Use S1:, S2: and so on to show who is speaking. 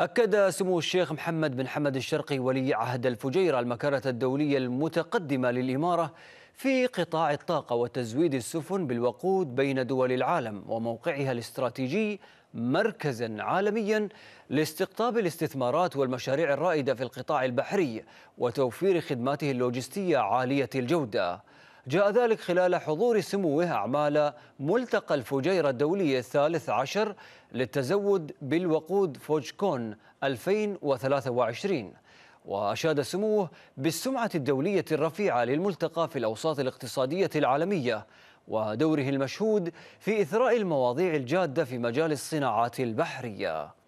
S1: أكد سمو الشيخ محمد بن حمد الشرقي ولي عهد الفجيرة المكانة الدولية المتقدمة للإمارة في قطاع الطاقة وتزويد السفن بالوقود بين دول العالم وموقعها الاستراتيجي مركزا عالميا لاستقطاب الاستثمارات والمشاريع الرائدة في القطاع البحري وتوفير خدماته اللوجستية عالية الجودة جاء ذلك خلال حضور سموه أعمال ملتقى الفجيرة الدولية الثالث عشر للتزود بالوقود فوجكون 2023 وأشاد سموه بالسمعة الدولية الرفيعة للملتقى في الأوساط الاقتصادية العالمية ودوره المشهود في إثراء المواضيع الجادة في مجال الصناعات البحرية